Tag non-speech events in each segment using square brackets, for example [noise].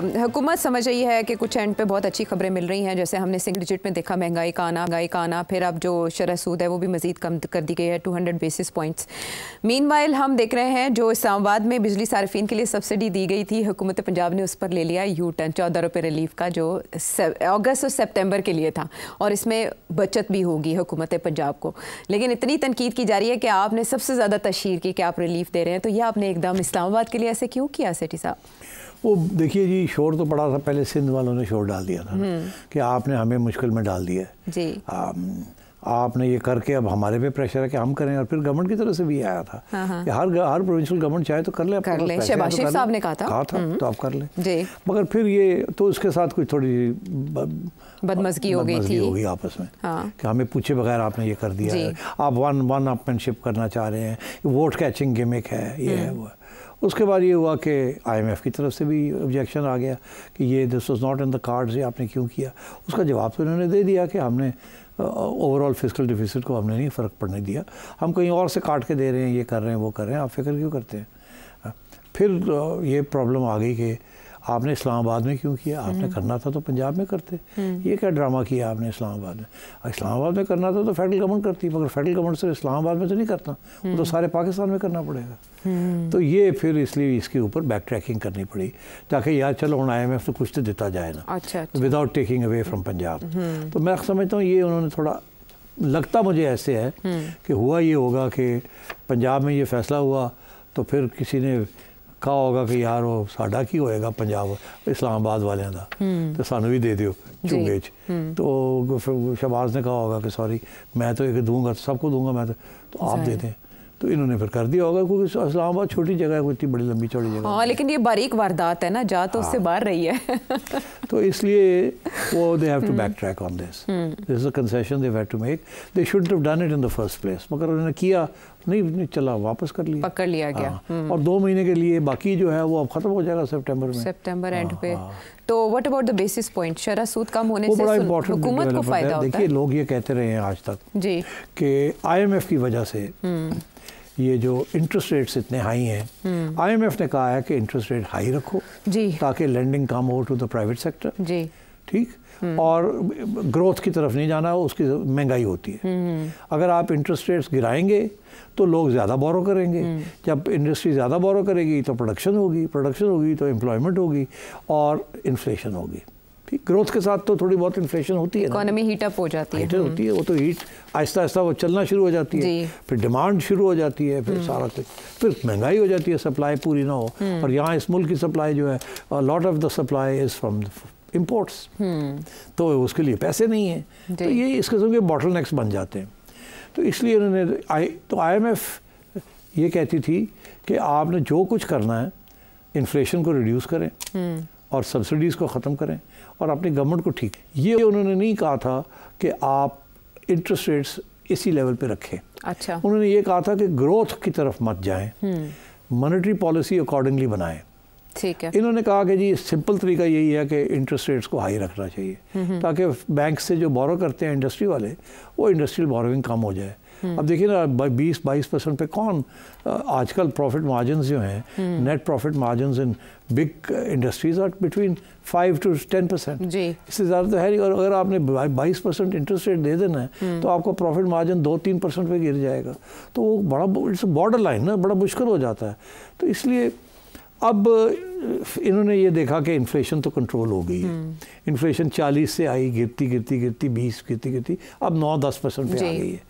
हुकूमत समझ रही है कि कुछ एंड पे बहुत अच्छी खबरें मिल रही हैं जैसे हमने सिंगल डिजिट में देखा महंगाई का आना महंगाई का आना फिर अब जो शरह सूद है वो भी मजीद कम कर दी गई है 200 बेसिस पॉइंट्स मीन हम देख रहे हैं जो इस्लामाबाद में बिजली सार्फिन के लिए सब्सिडी दी गई थी हुकूमत पंजाब ने उस पर ले लिया यू टन चौदह रुपये रिलीफ का जो अगस्त और सेप्टेम्बर के लिए था और इसमें बचत भी होगी हुकूमत पंजाब को लेकिन इतनी तनकीद की जा रही है कि आपने सबसे ज़्यादा तशहर की कि आप रिलीफ दे रहे हैं तो यह आपने एकदम इस्लामाबाद के लिए ऐसे क्यों किया सेठी साहब वो देखिए जी शोर तो पड़ा था पहले सिंध वालों ने शोर डाल दिया था हम्म। कि आपने हमें मुश्किल में डाल दिया जी आ, आपने ये करके अब हमारे पे प्रेशर है कि हम करें और फिर गवर्नमेंट की तरफ से भी आया था हाँ, हाँ। कि हर हर प्रोविंशियल गवर्नमेंट चाहे तो कर ले कर ले तो साहब ने कहा था कहा था हम्म। तो आप कर ले जी मगर फिर ये तो उसके साथ कुछ थोड़ी बदमजगी हो गई थी होगी आपस में हाँ। कि हमें पूछे बगैर आपने ये कर दिया है आप वन वन अपमैनशिप करना चाह रहे हैं वोट कैचिंग गेमिक है ये है हम्म। वो है उसके बाद ये हुआ कि आईएमएफ की तरफ से भी ऑब्जेक्शन आ गया कि ये this was not in the cards ये आपने क्यों किया उसका जवाब तो उन्होंने दे दिया कि हमने ओवरऑल फिजिकल डिफिसिट को हमने नहीं फ़र्क पड़ने दिया हम कहीं और से काट के दे रहे हैं ये कर रहे हैं वो कर रहे हैं आप फिक्र क्यों करते हैं फिर ये प्रॉब्लम आ गई कि आपने इस्लामाबाद में क्यों किया आपने हम्म। करना था तो पंजाब में करते हम्म। ये क्या ड्रामा किया आपने इस्लामाबाद में इस्लामाबाद में करना था तो फेडरल गवर्नमेंट करती मगर फेडरल गवर्नमेंट सिर्फ इस्लामाबाद में तो नहीं करता वो तो हम्म। सारे पाकिस्तान में करना पड़ेगा तो ये फिर इसलिए इसके ऊपर बैक ट्रैकिंग करनी पड़ी ताकि यार चलो हूँ आई तो कुछ तो देता जाए ना without taking away from Punjab तो मैं समझता हूँ ये उन्होंने थोड़ा लगता मुझे ऐसे है कि हुआ ये होगा कि पंजाब में ये फैसला हुआ तो फिर किसी ने कहा होगा कि यार वो साढ़ा की होएगा पंजाब इस्लामाबाद वाले का तो सू भी दे दियो झूंगे च तो शहबाज ने कहा होगा कि सॉरी मैं तो एक दूंगा सबको दूंगा मैं तो, तो आप दे दें तो इन्होंने फिर कर दिया होगा क्योंकि इस्लामाबाद छोटी जगह है कोई इतनी बड़ी लंबी चौड़ी जगह हाँ लेकिन ये बारीक वारदात है ना जा तो उससे हाँ। बाहर रही है [laughs] तो इसलिए वो they have to backtrack on this this is a concession they have to make they should have done it in the first place मगर उन्होंने किया नहीं, नहीं चला वापस कर लिया पकड़ लिया गया हाँ। हम्म। और दो महीने के लिए बाकी जो है वो अब खत्म हो जाएगा सितंबर में सितंबर एंड हाँ, पे तो what about the basis point शरा सूद कम होने से बड़ा इंपॉर्टेंट हुकूमत को फायदा होता है देखिए लोग ये कहते रहे हैं आज तक जी कि आईएमएफ की वजह से हम्म। ये जो इंटरेस्ट रेट्स इतने हाई हैं आईएमएफ हम्म। ने कहा है कि इंटरेस्ट रेट हाई रखो जी ताकि लैंडिंग कम over to the private sector जी ठीक हम्म। और ग्रोथ की तरफ नहीं जाना उसकी महंगाई होती है हम्म, अगर आप इंटरेस्ट रेट्स गिराएंगे तो लोग ज़्यादा बोरो करेंगे जब इंडस्ट्री ज़्यादा बोरो करेगी तो प्रोडक्शन होगी प्रोडक्शन होगी तो एम्प्लॉयमेंट होगी और इन्फ्लेशन होगी कि ग्रोथ के साथ तो थोड़ी बहुत इन्फ्लेशन होती है इकोनॉमी हीट अप हो जाती है हम्म। होती है वो तो हीट आहिस्ता आहिस्ता वो चलना शुरू हो जाती है फिर डिमांड शुरू हो जाती है फिर हम्म। सारा कुछ फिर महंगाई हो जाती है सप्लाई पूरी ना हो हम्म। और यहाँ इस मुल्क की सप्लाई जो है lot of the supply is from imports तो उसके लिए पैसे नहीं हैं तो ये इस किस्म के बॉटल बन जाते हैं तो इसलिए उन्होंने आई तो एफ ये कहती थी कि आपने जो कुछ करना है इन्फ्लेशन को रिड्यूस करें और सब्सिडीज़ को ख़त्म करें और अपने गवर्नमेंट को ठीक ये उन्होंने नहीं कहा था कि आप इंटरेस्ट रेट्स इसी लेवल पे रखें अच्छा उन्होंने ये कहा था कि ग्रोथ की तरफ मत जाएं मॉनेटरी पॉलिसी अकॉर्डिंगली बनाएं ठीक है इन्होंने कहा कि जी सिंपल तरीका यही है कि इंटरेस्ट रेट्स को हाई रखना चाहिए ताकि बैंक से जो बोरो करते हैं इंडस्ट्री वाले वो इंडस्ट्रियल बोरोविंग कम हो जाए हम्म। अब देखिए ना बीस बाईस परसेंट पे कौन आजकल प्रॉफिट मार्जिन जो हैं net profit margin in big industries are between five to ten percent इससे ज़्यादा तो है नहीं और अगर आपने बाईस परसेंट इंटरेस्ट रेट दे देना है हम्म। तो आपका प्रॉफिट मार्जिन दो तीन परसेंट पर गिर जाएगा तो वो बड़ा इट्स बॉर्डर लाइन ना बड़ा मुश्किल हो जाता है तो इसलिए अब इन्होंने ये देखा कि इन्फ्लेशन तो कंट्रोल हो गई है इन्फ्लेशन हम्म। 40 से आई गिरती गिरती गिरती 20 गिरती गिरती अब 9-10 परसेंट पे आ गई है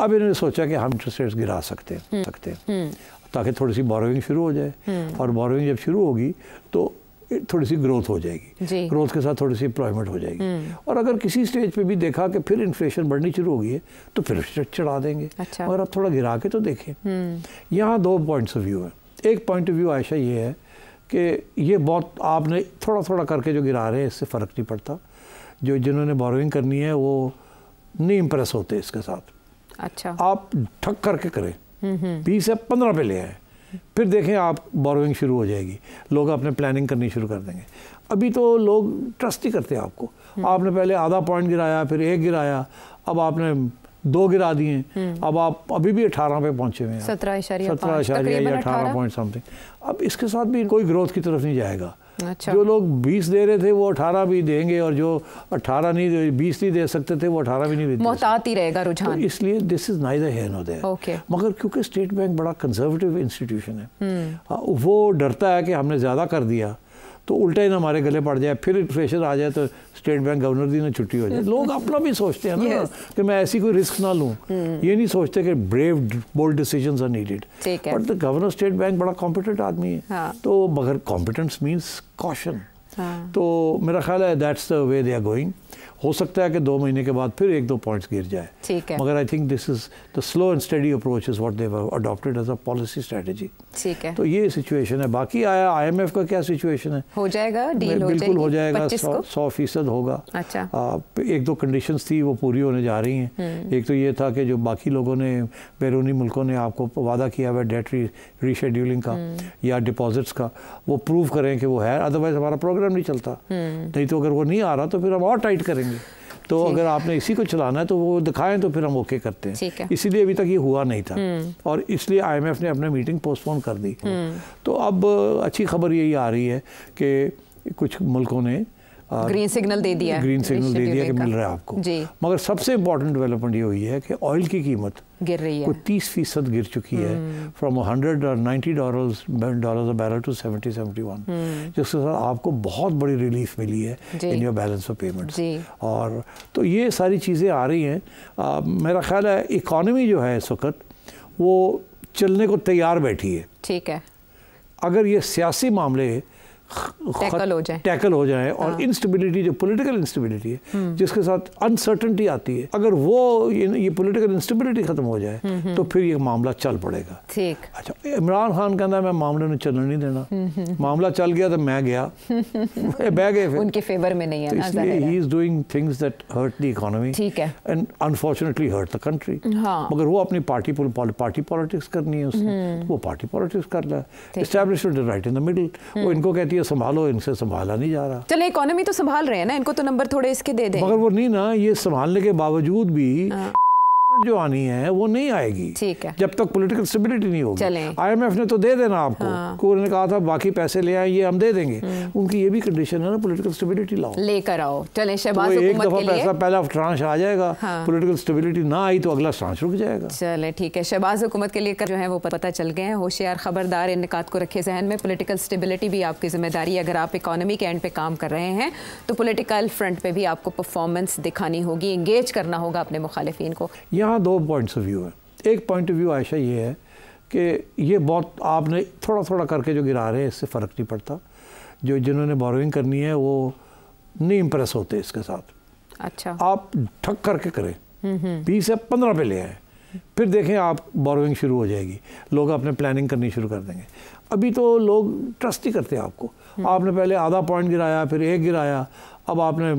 अब इन्होंने सोचा कि हम इंटरेस्ट रेट्स गिरा सकते हैं हम्म। सकते हैं हम्म। ताकि थोड़ी सी बोरोइंग शुरू हो जाए और बोरोइंग जब शुरू होगी तो थोड़ी सी ग्रोथ हो जाएगी ग्रोथ के साथ थोड़ी सी एम्प्लॉयमेंट हो जाएगी और अगर किसी स्टेज पे भी देखा कि फिर इन्फ्लेशन बढ़नी शुरू हो गई है तो फिर चढ़ा देंगे अच्छा। मगर अब थोड़ा गिरा के तो देखें यहाँ दो पॉइंट्स ऑफ व्यू हैं एक पॉइंट ऑफ व्यू आयशा ये है कि ये बहुत आपने थोड़ा थोड़ा करके जो गिरा रहे हैं इससे फ़र्क नहीं पड़ता जो जिन्होंने बोरोइंग करनी है वो नहीं इम्प्रेस होते इसके साथ अच्छा आप ठक करके करें हम्म, हम्म। बीस या पंद्रह पे ले आए फिर देखें आप बोरोइंग शुरू हो जाएगी लोग अपने प्लानिंग करनी शुरू कर देंगे अभी तो लोग ट्रस्ट ही करते हैं आपको हम्म। आपने पहले आधा पॉइंट गिराया फिर एक गिराया अब आपने दो गिरा दिए हम्म। अब आप अभी भी अठारह पे पहुंचे हुए हैं सत्रह सत्रह इशारिया या अठारह पॉइंट समथिंग अब इसके साथ भी कोई ग्रोथ की तरफ नहीं जाएगा अच्छा। जो लोग 20 दे रहे थे वो 18 भी देंगे और जो 18 नहीं 20 नहीं दे सकते थे वो 18 भी नहीं देते ही रहेगा रुझान तो इसलिए दिस इज नाइदर है नो देयर ओके मगर क्योंकि स्टेट बैंक बड़ा कंजर्वेटिव इंस्टीट्यूशन है हम्म। हाँ, वो डरता है कि हमने ज़्यादा कर दिया तो उल्टा ही ना हमारे गले पड़ जाए फिर प्रेशर आ जाए तो स्टेट बैंक गवर्नर दी ने छुट्टी हो जाए [laughs] लोग अपना भी सोचते हैं ना, yes. ना कि मैं ऐसी कोई रिस्क ना लूँ हम्म। ये नहीं सोचते कि brave bold decision are needed but the governor State Bank बड़ा कॉम्पिटेंट आदमी है हाँ. तो मगर कॉम्पिटेंस मीन्स कॉशन तो मेरा ख्याल है that's the way they are going हो सकता है कि दो महीने के बाद फिर एक दो पॉइंट्स गिर जाए ठीक है मगर I think this is the slow and study approach is what they as a policy strategy ठीक है तो ये सिचुएशन है बाकी आया आईएमएफ का क्या सिचुएशन है हो जाएगा डील हो बिल्कुल हो जाएगा सौ फीसद होगा अच्छा आ, एक दो कंडीशन थी वो पूरी होने जा रही हैं हम्म। एक तो ये था कि जो बाकी लोगों ने बैरूनी मुल्कों ने आपको वादा किया हुआ डेट रीशेड्यूलिंग का हम्म। या डिपॉजिट्स का वो प्रूव करें कि वो है अदरवाइज हमारा प्रोग्राम नहीं चलता हम्म। नहीं तो अगर वो नहीं आ रहा तो फिर हम और टाइट करेंगे तो अगर आपने इसी को चलाना है तो वो दिखाएं तो फिर हम ओके करते हैं इसीलिए अभी तक ये हुआ नहीं था हम्म। और इसलिए आईएमएफ ने अपने मीटिंग पोस्टपोन कर दी हम्म। तो अब अच्छी खबर यही आ रही है कि कुछ मुल्कों ने ग्रीन सिग्नल दे दिया ग्रीन सिग्नल दे दिया कि मिल रहा है आपको मगर सबसे इम्पोर्टेंट डेवलपमेंट ये हुई है कि ऑयल की कीमत गिर रही है कोई तीस फीसद गिर चुकी है फ्रॉम हंड्रेड और ninety dollar a barrel to seventy seventy one जिसके साथ आपको बहुत बड़ी रिलीफ मिली है in your balance of payment और तो ये सारी चीज़ें आ रही हैं मेरा ख्याल है इकॉनमी जो है इस वक्त वो चलने को तैयार बैठी है ठीक है अगर ये सियासी मामले टैकल हो जाए टैकल हो जाए हाँ। और इंस्टेबिलिटी जो पॉलिटिकल इंस्टेबिलिटी है हम्म। जिसके साथ अनसर्टनटी आती है अगर वो ये, ये पॉलिटिकल इंस्टेबिलिटी खत्म हो जाए हम्म, हम्म। तो फिर ये मामला चल पड़ेगा ठीक अच्छा इमरान खान कहना मैं मामले में चलने नहीं देना मामला चल गया तो मैं गया बह [laughs] गए उनके फेवर में नहीं है तो इसलिए he is doing things that hurt the economy ठीक है and unfortunately hurt the country मगर वो अपनी पार्टी पार्टी पॉलिटिक्स करनी है उसने वो पार्टी पॉलिटिक्स कर रहा है establishment right in the middle वो इनको कहती लिए संभालो इनसे संभाला नहीं जा रहा चले इकोनॉमी तो संभाल रहे हैं ना इनको तो नंबर थोड़े इसके दे दें मगर वो नहीं ना ये संभालने के बावजूद भी हाँ। जो आनी है वो नहीं आएगी ठीक है जब तक पॉलिटिकल स्टेबिलिटी नहीं होगी आईएमएफ ने तो दे देना आपको हाँ। ने कहा था बाकी पैसे ले आए ये हम दे देंगे हम्म। उनकी ये भी कंडीशन है ना पॉलिटिकल स्टेबिलिटी लाओ लेकर आओ चले तो शहबाज तो एक दफा पैसा पहला ट्रांस आ जाएगा पोलिटिकल हाँ। स्टेबिलिटी ना आई तो अगला ट्रांस रुक जाएगा चले ठीक है शहबाज हुकूमत के लिए जो है वो पता चल गए हैं होशियार खबरदार इन निकात को रखे जहन में पोलिटिकल स्टेबिलिटी भी आपकी जिम्मेदारी अगर आप इकोनॉमी के एंड पे काम कर रहे हैं तो पोलिटिकल फ्रंट पे भी आपको परफॉर्मेंस दिखानी होगी इंगेज करना होगा अपने मुखालफी को यहाँ यहाँ दो पॉइंट्स ऑफ व्यू हैं एक पॉइंट ऑफ व्यू आयशा ये है कि ये बहुत आपने थोड़ा थोड़ा करके जो गिरा रहे हैं इससे फ़र्क नहीं पड़ता जो जिन्होंने बॉरिंग करनी है वो नहीं इम्प्रेस होते इसके साथ अच्छा आप ठक करके करें हम्म, हम्म। बीस या पंद्रह पे ले आए फिर देखें आप बोरोइंग शुरू हो जाएगी लोग अपने प्लानिंग करनी शुरू कर देंगे अभी तो लोग ट्रस्ट ही करते हैं आपको हम्म। आपने पहले आधा पॉइंट गिराया फिर एक गिराया अब आपने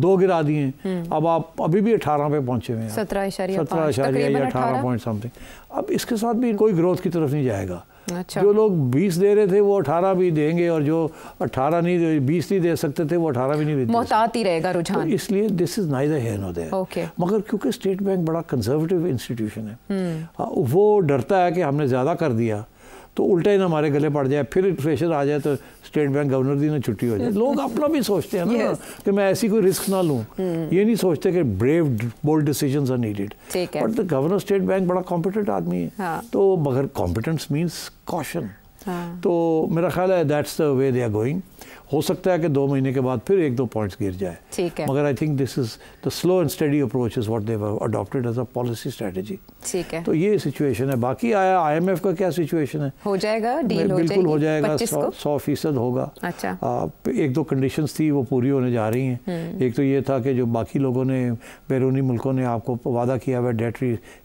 दो गिरा दिए हम्म। अब आप अभी भी अठारह पे पहुंचे हुए हैं सत्रह सत्रह या अठारह पॉइंट समथिंग अब इसके साथ भी कोई ग्रोथ की तरफ नहीं जाएगा अच्छा। जो लोग 20 दे रहे थे वो 18 भी देंगे और जो 18 नहीं 20 नहीं दे सकते थे वो 18 भी नहीं देते ही रहेगा रुझान तो इसलिए दिस इज नाइदर है नो देयर ओके मगर क्योंकि स्टेट बैंक बड़ा कंजर्वेटिव इंस्टीट्यूशन है हम्म। हाँ, वो डरता है कि हमने ज़्यादा कर दिया तो उल्टा ही ना हमारे गले पड़ जाए फिर प्रेशर आ जाए तो स्टेट बैंक गवर्नर दी ना छुट्टी हो जाए [laughs] लोग अपना भी सोचते हैं ना, yes. ना कि मैं ऐसी कोई रिस्क ना लूँ hmm. हम्म। ये नहीं सोचते कि brave bold decision are needed but the governor State Bank बड़ा कॉम्पिटेंट आदमी है हाँ। तो मगर कॉम्पिटेंस मीन्स कॉशन तो मेरा ख्याल है that's the way they are going हो सकता है कि दो महीने के बाद फिर एक दो पॉइंट्स गिर जाए ठीक है मगर I think this is the slow and study approach is what they adopted as a policy strategy ठीक है तो ये सिचुएशन है बाकी आया आईएमएफ का क्या सिचुएशन है हो जाएगा डील हो बिल्कुल हो जाएगा सौ फीसद होगा अच्छा आ, एक दो कंडीशन थी वो पूरी होने जा रही हैं हम्म। एक तो ये था कि जो बाकी लोगों ने बैरूनी मुल्कों ने आपको वादा किया हुआ डेट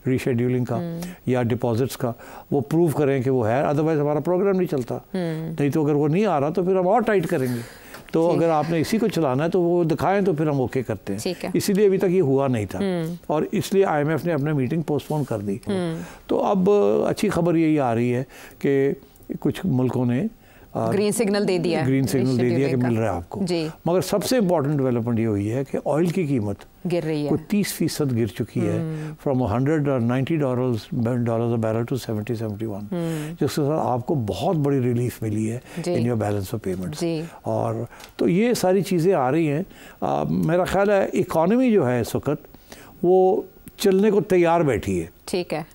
रीशेड्यूलिंग का हम्म। या डिपॉजिट्स का वो प्रूव करें कि वो है अदरवाइज हमारा प्रोग्राम नहीं चलता हम्म। नहीं तो अगर वो नहीं आ रहा तो फिर हम और टाइट करेंगे तो जी तो अगर आपने इसी को चलाना है तो वो दिखाएं तो फिर हम ओके करते हैं इसीलिए अभी तक ये हुआ नहीं था हम्म। और इसलिए आईएमएफ ने अपने मीटिंग पोस्टपोन कर दी हम्म। तो अब अच्छी खबर यही आ रही है कि कुछ मुल्कों ने ग्रीन सिग्नल दे दिया ग्रीन सिग्नल दे दिया कि मिल रहा है आपको जी मगर सबसे इम्पोर्टेंट डेवलपमेंट ये हुई है कि ऑयल की कीमत गिर रही है कोई तीस फीसद गिर चुकी है फ्रॉम हंड्रेड और ninety dollar dollar barrel to seventy seventy one जिसके साथ आपको बहुत बड़ी रिलीफ मिली है in your balance of payment और तो ये सारी चीज़ें आ रही हैं मेरा ख्याल है इकॉनमी जो है इस वक्त वो चलने को तैयार बैठी है ठीक है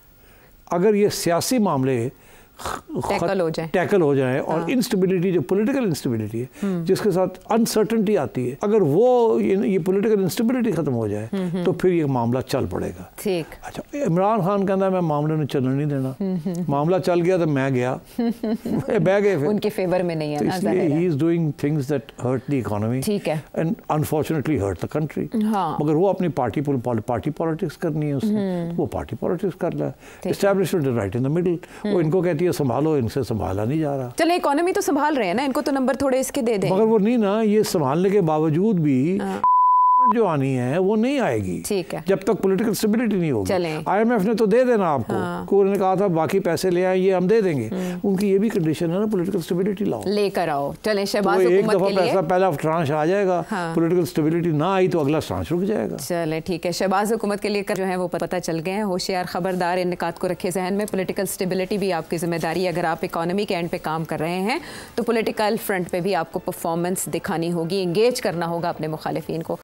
अगर ये सियासी मामले टैकल हो जाए टैकल हो जाए और इंस्टेबिलिटी हाँ। जो पॉलिटिकल इंस्टेबिलिटी है हम्म। जिसके साथ अनसर्टनटी आती है अगर वो ये पॉलिटिकल इंस्टेबिलिटी खत्म हो जाए हम्म, हम्म। तो फिर ये मामला चल पड़ेगा ठीक अच्छा इमरान खान कहना मैं मामले में चलने नहीं देना मामला चल गया तो मैं गया बह [laughs] गए उनके फेवर में नहीं है he is doing things that hurt the economy ठीक है and unfortunately hurt the country मगर वो अपनी पार्टी पार्टी पॉलिटिक्स करनी है उसने वो पार्टी पॉलिटिक्स कर रहा है establishment right in the middle वो इनको कहती है ये संभालो इनसे संभाला नहीं जा रहा चलो इकोनॉमी तो संभाल रहे हैं ना इनको तो नंबर थोड़े इसके दे दें मगर वो नहीं ना ये संभालने के बावजूद भी हाँ। जो आनी है वो नहीं आएगी ठीक है जब तक पॉलिटिकल स्टेबिलिटी नहीं होगी आईएमएफ ने तो दे देना आपको हाँ। ने कहा था बाकी पैसे ले आए ये हम दे देंगे हम्म। उनकी ये भी कंडीशन है ना पॉलिटिकल स्टेबिलिटी लाओ लेकर आओ चले शहबाज तो एक दफा पैसा पहला ट्रांस आ जाएगा पोलिटिकल हाँ। स्टेबिलिटी ना आई तो अगला ट्रांस रुक जाएगा चले ठीक है शहबाज हुकूमत के लिए जो है वो पता चल गए हैं होशियार खबरदार इन निकात को रखे जहन में पोलिटिकल स्टेबिलिटी भी आपकी जिम्मेदारी अगर आप इकोनॉमी के एंड पे काम कर रहे हैं तो पोलिटिकल फ्रंट पे भी आपको परफॉर्मेंस दिखानी होगी इंगेज करना होगा अपने मुखालिफिन को